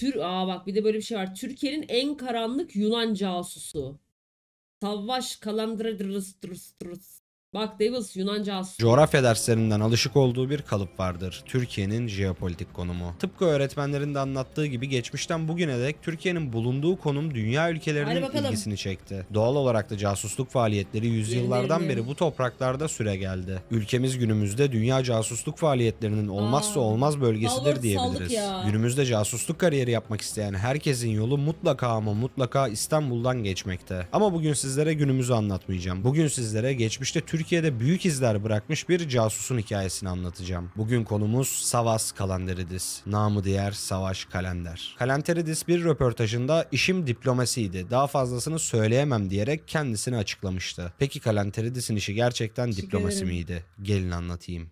Tür Aa bak bir de böyle bir şey var. Türkiye'nin en karanlık Yunan casusu. Savaş Kalandradrıs Bak Devils Yunanca Coğrafya derslerinden alışık olduğu bir kalıp vardır. Türkiye'nin jeopolitik konumu. Tıpkı öğretmenlerin de anlattığı gibi geçmişten bugüne dek Türkiye'nin bulunduğu konum dünya ülkelerinin ilgisini çekti. Doğal olarak da casusluk faaliyetleri yüzyıllardan beri bu topraklarda süre geldi. Ülkemiz günümüzde dünya casusluk faaliyetlerinin olmazsa olmaz bölgesidir diyebiliriz. Günümüzde casusluk kariyeri yapmak isteyen herkesin yolu mutlaka ama mutlaka İstanbul'dan geçmekte. Ama bugün sizlere günümüzü anlatmayacağım. Bugün sizlere geçmişte Türk Türkiye'de büyük izler bırakmış bir casusun hikayesini anlatacağım. Bugün konumuz Savas Kalenderidis. Namı diğer Savaş Kalender. Kalenderidis bir röportajında işim diplomasiydi. Daha fazlasını söyleyemem diyerek kendisini açıklamıştı. Peki Kalenderidis'in işi gerçekten diplomasi miydi? Gelin anlatayım.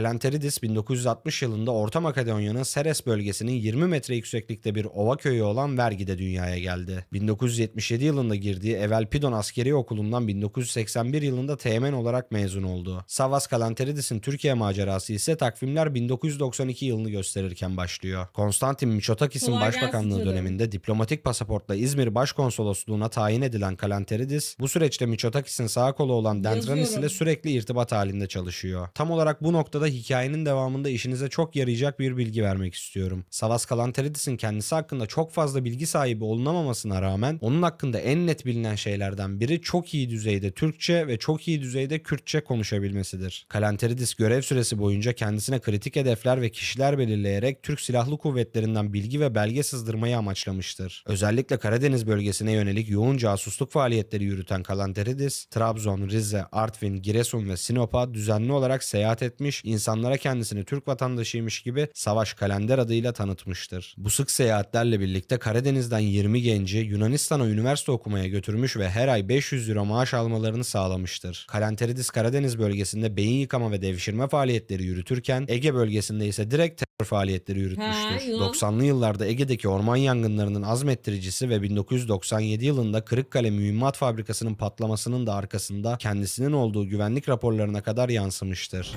Kalenteridis 1960 yılında Orta Makedonya'nın Seres bölgesinin 20 metre yükseklikte bir ova köyü olan Vergi'de dünyaya geldi. 1977 yılında girdiği Evelpidon Askeri Okulu'ndan 1981 yılında teğmen olarak mezun oldu. Savas Kalenteridis'in Türkiye macerası ise takvimler 1992 yılını gösterirken başlıyor. Konstantin Miçotakis'in başbakanlığı döneminde diplomatik pasaportla İzmir Başkonsolosluğuna tayin edilen Kalenteridis, bu süreçte Miçotakis'in sağ kolu olan Dendranis ile sürekli irtibat halinde çalışıyor. Tam olarak bu noktada hikayenin devamında işinize çok yarayacak bir bilgi vermek istiyorum. Savas Kalanteridis'in kendisi hakkında çok fazla bilgi sahibi olunamamasına rağmen onun hakkında en net bilinen şeylerden biri çok iyi düzeyde Türkçe ve çok iyi düzeyde Kürtçe konuşabilmesidir. Kalanteridis görev süresi boyunca kendisine kritik hedefler ve kişiler belirleyerek Türk Silahlı Kuvvetlerinden bilgi ve belge sızdırmayı amaçlamıştır. Özellikle Karadeniz bölgesine yönelik yoğun casusluk faaliyetleri yürüten Kalanteridis, Trabzon, Rize, Artvin, Giresun ve Sinop'a düzenli olarak seyahat etmiş, insanlara kendisini Türk vatandaşıymış gibi Savaş Kalender adıyla tanıtmıştır. Bu sık seyahatlerle birlikte Karadeniz'den 20 genci Yunanistan'a üniversite okumaya götürmüş ve her ay 500 euro maaş almalarını sağlamıştır. Kalenteridis Karadeniz bölgesinde beyin yıkama ve devşirme faaliyetleri yürütürken Ege bölgesinde ise direkt terör faaliyetleri yürütmüştür. 90'lı yıllarda Ege'deki orman yangınlarının azmettiricisi ve 1997 yılında Kırıkkale Mühimmat Fabrikası'nın patlamasının da arkasında kendisinin olduğu güvenlik raporlarına kadar yansımıştır.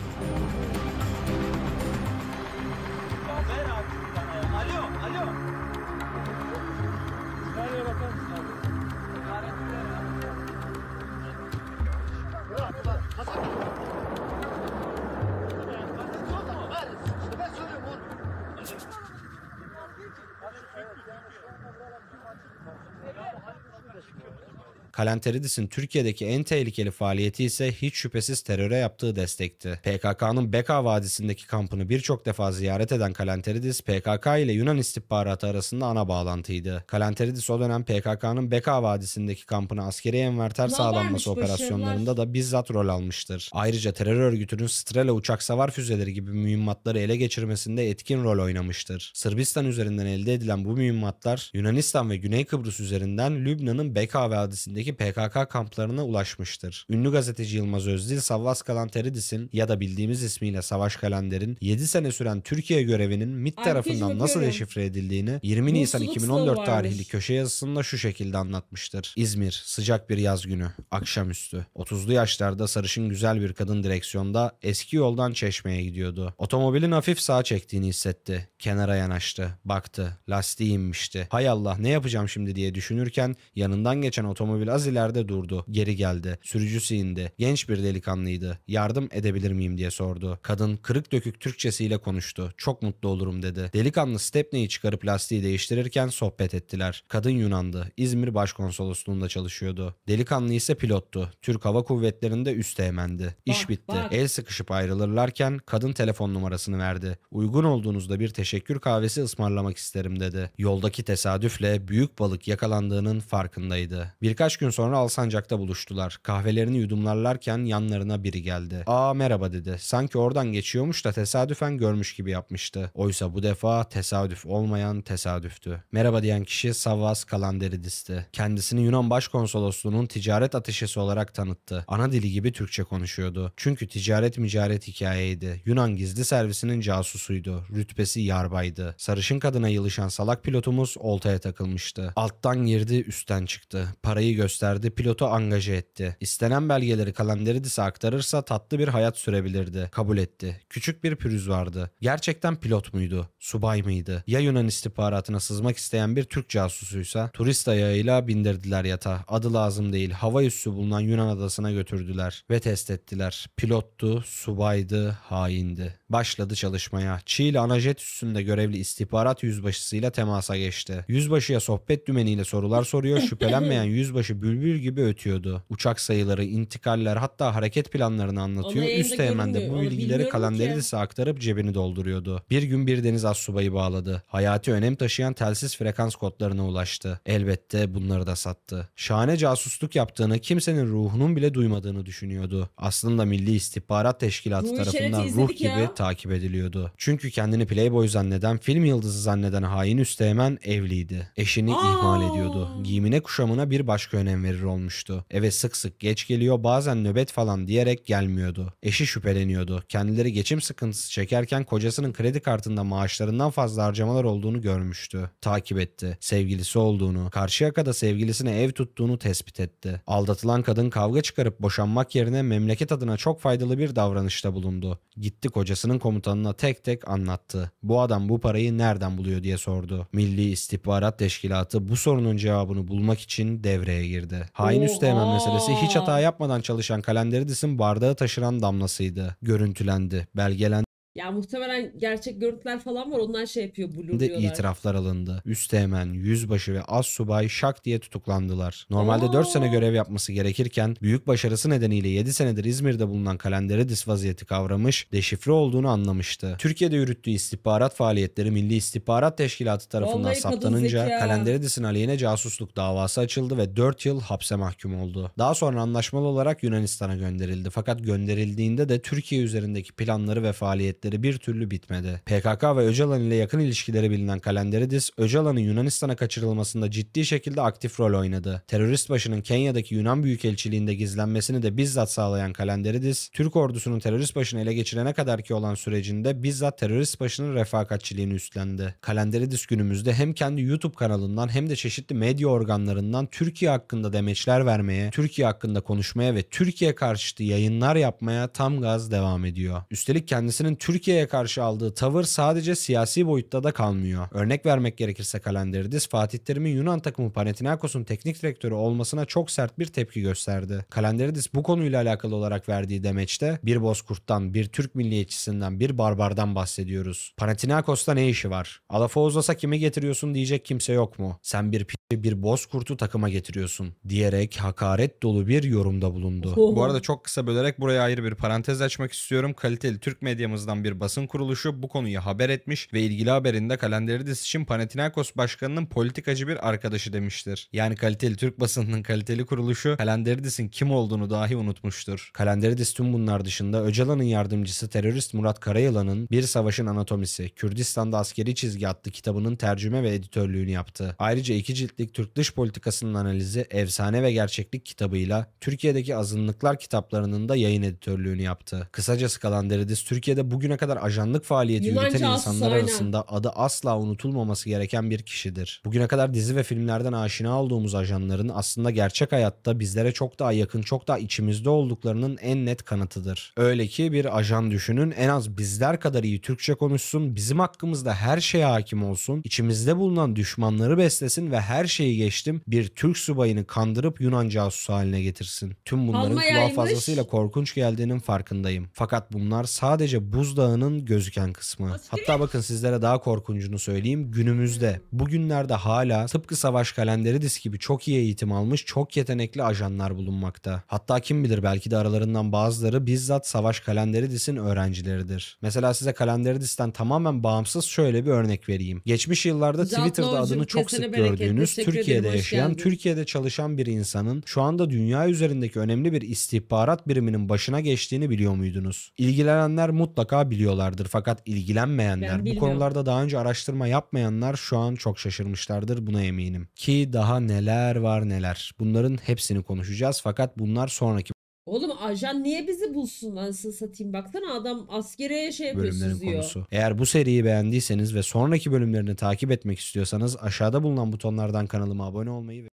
Kalenteridis'in Türkiye'deki en tehlikeli faaliyeti ise hiç şüphesiz teröre yaptığı destekti. PKK'nın Beka Vadisi'ndeki kampını birçok defa ziyaret eden Kalenteridis, PKK ile Yunan istihbaratı arasında ana bağlantıydı. Kalenteridis o dönem PKK'nın Beka Vadisi'ndeki kampına askeri enverter sağlanması operasyonlarında da bizzat rol almıştır. Ayrıca terör örgütünün Strela uçak savar füzeleri gibi mühimmatları ele geçirmesinde etkin rol oynamıştır. Sırbistan üzerinden elde edilen bu mühimmatlar Yunanistan ve Güney Kıbrıs üzerinden Lübnan'ın Beka Vadisi'ndeki Suriye'deki PKK kamplarına ulaşmıştır. Ünlü gazeteci Yılmaz Özdil, Savvas Kalanteridis'in ya da bildiğimiz ismiyle Savaş Kalender'in 7 sene süren Türkiye görevinin MIT tarafından nasıl deşifre edildiğini 20 Nisan 2014 tarihli köşe yazısında şu şekilde anlatmıştır. İzmir, sıcak bir yaz günü, akşamüstü. 30'lu yaşlarda sarışın güzel bir kadın direksiyonda eski yoldan çeşmeye gidiyordu. Otomobilin hafif sağa çektiğini hissetti. Kenara yanaştı, baktı, lastiği inmişti. Hay Allah ne yapacağım şimdi diye düşünürken yanından geçen otomobil Biraz ileride durdu. Geri geldi. Sürücüsü indi. Genç bir delikanlıydı. Yardım edebilir miyim diye sordu. Kadın kırık dökük Türkçesiyle konuştu. Çok mutlu olurum dedi. Delikanlı Stepney'i çıkarıp lastiği değiştirirken sohbet ettiler. Kadın Yunandı. İzmir Başkonsolosluğunda çalışıyordu. Delikanlı ise pilottu. Türk Hava Kuvvetleri'nde üst emendi. İş bak, ah, bitti. Bak. El sıkışıp ayrılırlarken kadın telefon numarasını verdi. Uygun olduğunuzda bir teşekkür kahvesi ısmarlamak isterim dedi. Yoldaki tesadüfle büyük balık yakalandığının farkındaydı. Birkaç gün gün sonra Alsancak'ta buluştular. Kahvelerini yudumlarlarken yanlarına biri geldi. Aa merhaba dedi. Sanki oradan geçiyormuş da tesadüfen görmüş gibi yapmıştı. Oysa bu defa tesadüf olmayan tesadüftü. Merhaba diyen kişi Savas Kalanderidis'ti. Kendisini Yunan Başkonsolosluğu'nun ticaret ateşesi olarak tanıttı. Ana dili gibi Türkçe konuşuyordu. Çünkü ticaret micaret hikayeydi. Yunan gizli servisinin casusuydu. Rütbesi yarbaydı. Sarışın kadına yılışan salak pilotumuz oltaya takılmıştı. Alttan girdi üstten çıktı. Parayı gösterdi gösterdi, pilotu angaje etti. İstenen belgeleri Kalenderidis'e aktarırsa tatlı bir hayat sürebilirdi. Kabul etti. Küçük bir pürüz vardı. Gerçekten pilot muydu? Subay mıydı? Ya Yunan istihbaratına sızmak isteyen bir Türk casusuysa? Turist ayağıyla bindirdiler yatağa. Adı lazım değil. Hava üssü bulunan Yunan adasına götürdüler ve test ettiler. Pilottu, subaydı, haindi. Başladı çalışmaya. Çiğli anajet üstünde görevli istihbarat yüzbaşısıyla temasa geçti. Yüzbaşıya sohbet dümeniyle sorular soruyor. Şüphelenmeyen yüzbaşı bülbül gibi ötüyordu. Uçak sayıları, intikaller hatta hareket planlarını anlatıyor. Üst de bu bilgileri kalemleri lise aktarıp cebini dolduruyordu. Bir gün bir deniz astsubayı bağladı. Hayati önem taşıyan telsiz frekans kodlarına ulaştı. Elbette bunları da sattı. Şahane casusluk yaptığını kimsenin ruhunun bile duymadığını düşünüyordu. Aslında Milli İstihbarat Teşkilatı bu tarafından ruh gibi ya. takip ediliyordu. Çünkü kendini Playboy zanneden, film yıldızı zanneden hain üsteğmen evliydi. Eşini Aa. ihmal ediyordu. Giyimine kuşamına bir başka önem önem verir olmuştu. Eve sık sık geç geliyor bazen nöbet falan diyerek gelmiyordu. Eşi şüpheleniyordu. Kendileri geçim sıkıntısı çekerken kocasının kredi kartında maaşlarından fazla harcamalar olduğunu görmüştü. Takip etti. Sevgilisi olduğunu, karşı Karşıyaka'da sevgilisine ev tuttuğunu tespit etti. Aldatılan kadın kavga çıkarıp boşanmak yerine memleket adına çok faydalı bir davranışta bulundu. Gitti kocasının komutanına tek tek anlattı. Bu adam bu parayı nereden buluyor diye sordu. Milli İstihbarat Teşkilatı bu sorunun cevabını bulmak için devreye girdi girdi. Hain Oha. üst meselesi hiç hata yapmadan çalışan kalenderi disin bardağı taşıran damlasıydı. Görüntülendi, belgelendi. Ya muhtemelen gerçek görüntüler falan var ondan şey yapıyor blur de diyorlar. itiraflar alındı. Üsteğmen, Yüzbaşı ve Az Subay şak diye tutuklandılar. Normalde Aa. 4 sene görev yapması gerekirken büyük başarısı nedeniyle 7 senedir İzmir'de bulunan Kalenderidis vaziyeti kavramış, deşifre olduğunu anlamıştı. Türkiye'de yürüttüğü istihbarat faaliyetleri Milli İstihbarat Teşkilatı tarafından Vallahi saptanınca Kalenderidis'in aleyhine casusluk davası açıldı ve 4 yıl hapse mahkum oldu. Daha sonra anlaşmalı olarak Yunanistan'a gönderildi. Fakat gönderildiğinde de Türkiye üzerindeki planları ve faaliyetleri muhabbetleri bir türlü bitmedi. PKK ve Öcalan ile yakın ilişkileri bilinen Kalenderidis, Öcalan'ın Yunanistan'a kaçırılmasında ciddi şekilde aktif rol oynadı. Terörist başının Kenya'daki Yunan Büyükelçiliğinde gizlenmesini de bizzat sağlayan Kalenderidis, Türk ordusunun terörist başını ele geçirene kadar ki olan sürecinde bizzat terörist başının refakatçiliğini üstlendi. Kalenderidis günümüzde hem kendi YouTube kanalından hem de çeşitli medya organlarından Türkiye hakkında demeçler vermeye, Türkiye hakkında konuşmaya ve Türkiye karşıtı yayınlar yapmaya tam gaz devam ediyor. Üstelik kendisinin Türk Türkiye'ye karşı aldığı tavır sadece siyasi boyutta da kalmıyor. Örnek vermek gerekirse Kalenderidis, Fatih Terim'in Yunan takımı Panathinaikos'un teknik direktörü olmasına çok sert bir tepki gösterdi. Kalenderidis bu konuyla alakalı olarak verdiği demeçte bir Bozkurt'tan, bir Türk milliyetçisinden, bir barbardan bahsediyoruz. Panathinaikos'ta ne işi var? Alafozlas'a kimi getiriyorsun diyecek kimse yok mu? Sen bir p- bir Bozkurt'u takıma getiriyorsun diyerek hakaret dolu bir yorumda bulundu. Bu arada çok kısa bölerek buraya ayrı bir parantez açmak istiyorum. Kaliteli Türk medyamızdan bir basın kuruluşu bu konuyu haber etmiş ve ilgili haberinde Kalenderidis için Panathinaikos başkanının politikacı bir arkadaşı demiştir. Yani kaliteli Türk basınının kaliteli kuruluşu Kalenderidis'in kim olduğunu dahi unutmuştur. Kalenderidis tüm bunlar dışında Öcalan'ın yardımcısı terörist Murat Karayılan'ın Bir Savaşın Anatomisi, Kürdistan'da Askeri Çizgi adlı kitabının tercüme ve editörlüğünü yaptı. Ayrıca iki ciltlik Türk dış politikasının analizi Efsane ve Gerçeklik kitabıyla Türkiye'deki azınlıklar kitaplarının da yayın editörlüğünü yaptı. Kısacası Kalenderidis Türkiye'de bugün bugüne kadar ajanlık faaliyeti Yunanca yürüten insanlar aynen. arasında adı asla unutulmaması gereken bir kişidir. Bugüne kadar dizi ve filmlerden aşina olduğumuz ajanların aslında gerçek hayatta bizlere çok daha yakın, çok daha içimizde olduklarının en net kanıtıdır. Öyle ki bir ajan düşünün en az bizler kadar iyi Türkçe konuşsun, bizim hakkımızda her şeye hakim olsun, içimizde bulunan düşmanları beslesin ve her şeyi geçtim bir Türk subayını kandırıp Yunan casusu haline getirsin. Tüm bunların kulağa fazlasıyla korkunç geldiğinin farkındayım. Fakat bunlar sadece buzda mutfağının gözüken kısmı. Hatta bakın sizlere daha korkuncunu söyleyeyim. Günümüzde, bugünlerde hala tıpkı savaş kalenderi disk gibi çok iyi eğitim almış, çok yetenekli ajanlar bulunmakta. Hatta kim bilir belki de aralarından bazıları bizzat savaş kalenderi disin öğrencileridir. Mesela size kalenderi disten tamamen bağımsız şöyle bir örnek vereyim. Geçmiş yıllarda Twitter'da adını çok sık gördüğünüz, Türkiye'de yaşayan, Türkiye'de çalışan bir insanın şu anda dünya üzerindeki önemli bir istihbarat biriminin başına geçtiğini biliyor muydunuz? İlgilenenler mutlaka biliyorlardır fakat ilgilenmeyenler, bu konularda daha önce araştırma yapmayanlar şu an çok şaşırmışlardır buna eminim. Ki daha neler var neler. Bunların hepsini konuşacağız fakat bunlar sonraki Oğlum ajan niye bizi bulsun anasını satayım baksana adam askere şey yapıyor. bölümlerin diyor. konusu. Eğer bu seriyi beğendiyseniz ve sonraki bölümlerini takip etmek istiyorsanız aşağıda bulunan butonlardan kanalıma abone olmayı ve